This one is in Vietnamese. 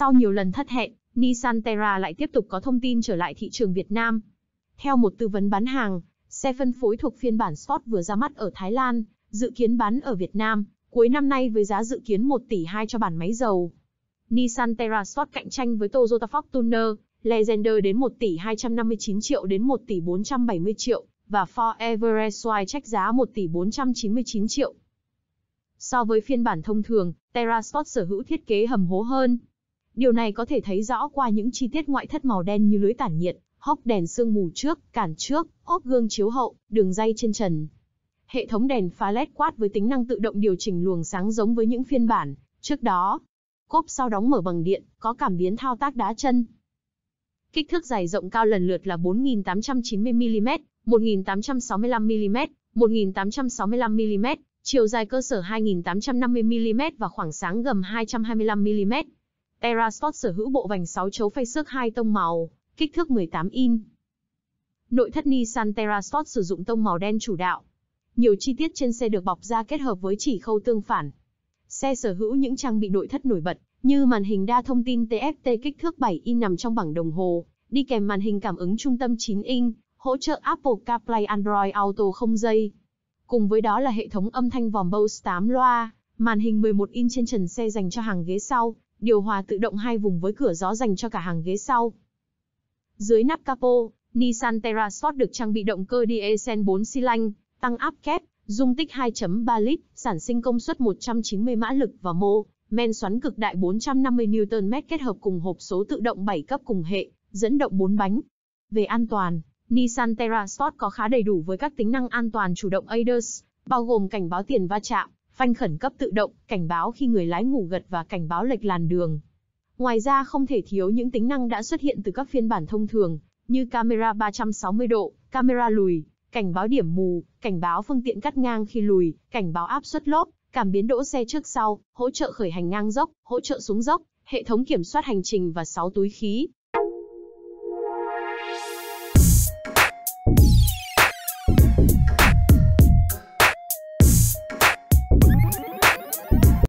Sau nhiều lần thất hẹn, Nissan Terra lại tiếp tục có thông tin trở lại thị trường Việt Nam. Theo một tư vấn bán hàng, xe phân phối thuộc phiên bản Sport vừa ra mắt ở Thái Lan, dự kiến bán ở Việt Nam cuối năm nay với giá dự kiến 1 tỷ 2 cho bản máy dầu. Nissan Terra Sport cạnh tranh với Toyota Fortuner, Legender đến 1 tỷ 259 triệu đến 1 tỷ 470 triệu và Ford Everest Y trách giá 1 tỷ 499 triệu. So với phiên bản thông thường, Terra Sport sở hữu thiết kế hầm hố hơn, Điều này có thể thấy rõ qua những chi tiết ngoại thất màu đen như lưới tản nhiệt, hốc đèn sương mù trước, cản trước, ốp gương chiếu hậu, đường dây trên trần. Hệ thống đèn pha LED quát với tính năng tự động điều chỉnh luồng sáng giống với những phiên bản trước đó. Cốp sau đóng mở bằng điện, có cảm biến thao tác đá chân. Kích thước dài rộng cao lần lượt là 4890mm, 1865mm, 1865mm, chiều dài cơ sở 2850mm và khoảng sáng gầm 225mm. Terra Sport sở hữu bộ vành 6 chấu phay xước hai tông màu, kích thước 18 in. Nội thất Nissan Terra Sport sử dụng tông màu đen chủ đạo. Nhiều chi tiết trên xe được bọc ra kết hợp với chỉ khâu tương phản. Xe sở hữu những trang bị nội thất nổi bật, như màn hình đa thông tin TFT kích thước 7 in nằm trong bảng đồng hồ, đi kèm màn hình cảm ứng trung tâm 9 in, hỗ trợ Apple CarPlay Android Auto không dây. Cùng với đó là hệ thống âm thanh vòm Bose 8 loa, màn hình 11 in trên trần xe dành cho hàng ghế sau, điều hòa tự động hai vùng với cửa gió dành cho cả hàng ghế sau. Dưới nắp capo, Nissan Terra Sport được trang bị động cơ diesel 4 xi lanh, tăng áp kép, dung tích 2.3 lít, sản sinh công suất 190 mã lực và mô, men xoắn cực đại 450 Nm kết hợp cùng hộp số tự động 7 cấp cùng hệ, dẫn động 4 bánh. Về an toàn, Nissan Terra Sport có khá đầy đủ với các tính năng an toàn chủ động ADAS, bao gồm cảnh báo tiền va chạm, phanh khẩn cấp tự động, cảnh báo khi người lái ngủ gật và cảnh báo lệch làn đường. Ngoài ra không thể thiếu những tính năng đã xuất hiện từ các phiên bản thông thường, như camera 360 độ, camera lùi, cảnh báo điểm mù, cảnh báo phương tiện cắt ngang khi lùi, cảnh báo áp suất lốp, cảm biến đỗ xe trước sau, hỗ trợ khởi hành ngang dốc, hỗ trợ xuống dốc, hệ thống kiểm soát hành trình và 6 túi khí,